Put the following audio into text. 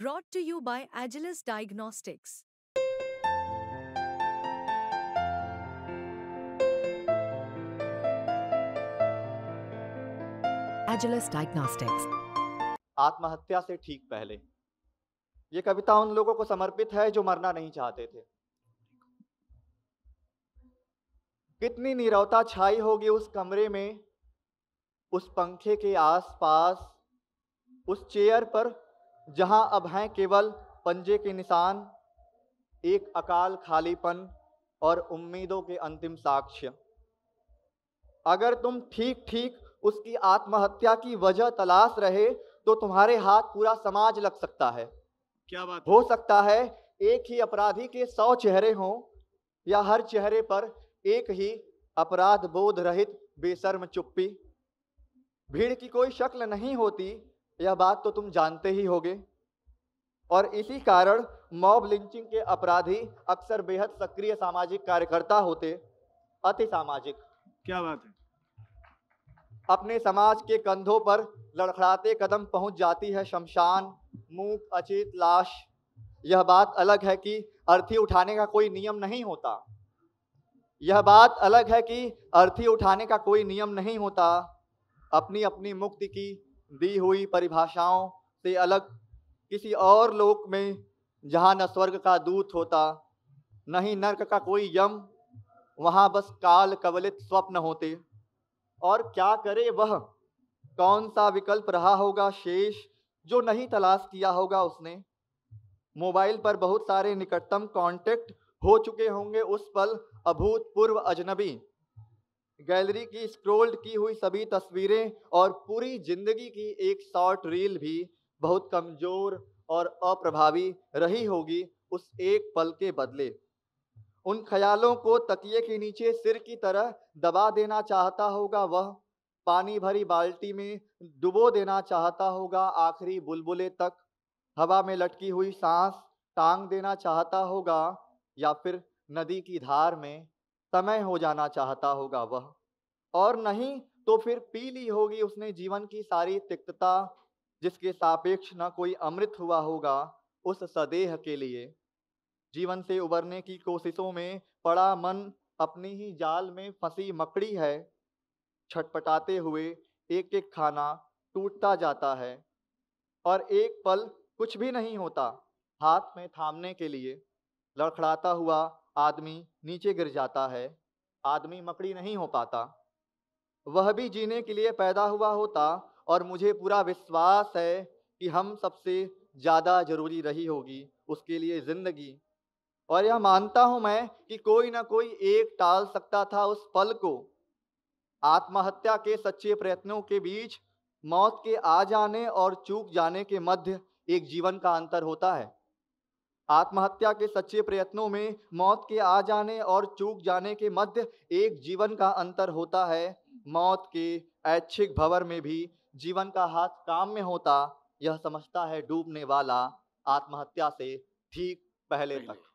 brought to you by Agilis Diagnostics. Agilis Diagnostics. आत्महत्या से ठीक पहले ये कविता उन लोगों को समर्पित है जो मरना नहीं चाहते थे कितनी निरवता छाई होगी उस कमरे में उस पंखे के आसपास उस चेयर पर जहां अब हैं केवल पंजे के निशान एक अकाल खालीपन और उम्मीदों के अंतिम साक्ष्य अगर तुम ठीक ठीक उसकी आत्महत्या की वजह तलाश रहे तो तुम्हारे हाथ पूरा समाज लग सकता है क्या बात हो सकता है एक ही अपराधी के सौ चेहरे हों या हर चेहरे पर एक ही अपराध बोध रहित बेसर्म चुप्पी भीड़ की कोई शक्ल नहीं होती यह बात तो तुम जानते ही होगे और इसी कारण मॉब लिंचिंग के अपराधी अक्सर बेहद सक्रिय सामाजिक कार्यकर्ता होते अति सामाजिक क्या बात है अपने समाज के कंधों पर लड़खड़ाते कदम पहुंच जाती है शमशान मूक अचेत लाश यह बात अलग है कि अर्थी उठाने का कोई नियम नहीं होता यह बात अलग है कि अर्थी उठाने का कोई नियम नहीं होता अपनी अपनी मुक्ति की दी हुई परिभाषाओं से अलग किसी और लोक में जहाँ न स्वर्ग का दूत होता न ही नर्क का कोई यम वहाँ बस काल कवलित स्वप्न होते और क्या करे वह कौन सा विकल्प रहा होगा शेष जो नहीं तलाश किया होगा उसने मोबाइल पर बहुत सारे निकटतम कांटेक्ट हो चुके होंगे उस पल अभूतपूर्व अजनबी गैलरी की स्क्रोल्ड की हुई सभी तस्वीरें और पूरी जिंदगी की एक शॉर्ट रील भी बहुत कमजोर और अप्रभावी रही होगी उस एक पल के बदले उन ख्यालों को तकिए के नीचे सिर की तरह दबा देना चाहता होगा वह पानी भरी बाल्टी में डुबो देना चाहता होगा आखिरी बुलबुले तक हवा में लटकी हुई सांस टांग देना चाहता होगा या फिर नदी की धार में समय हो जाना चाहता होगा वह और नहीं तो फिर पी ली होगी उसने जीवन की सारी तिक्तता जिसके सापेक्ष न कोई अमृत हुआ होगा उस सदेह के लिए जीवन से उबरने की कोशिशों में पड़ा मन अपनी ही जाल में फंसी मकड़ी है छटपटाते हुए एक एक खाना टूटता जाता है और एक पल कुछ भी नहीं होता हाथ में थामने के लिए लड़खड़ाता हुआ आदमी नीचे गिर जाता है आदमी मकड़ी नहीं हो पाता वह भी जीने के लिए पैदा हुआ होता और मुझे पूरा विश्वास है कि हम सबसे ज़्यादा ज़रूरी रही होगी उसके लिए ज़िंदगी और यह मानता हूँ मैं कि कोई ना कोई एक टाल सकता था उस पल को आत्महत्या के सच्चे प्रयत्नों के बीच मौत के आ जाने और चूक जाने के मध्य एक जीवन का अंतर होता है आत्महत्या के सच्चे प्रयत्नों में मौत के आ जाने और चूक जाने के मध्य एक जीवन का अंतर होता है मौत के ऐच्छिक भवर में भी जीवन का हाथ काम में होता यह समझता है डूबने वाला आत्महत्या से ठीक पहले तक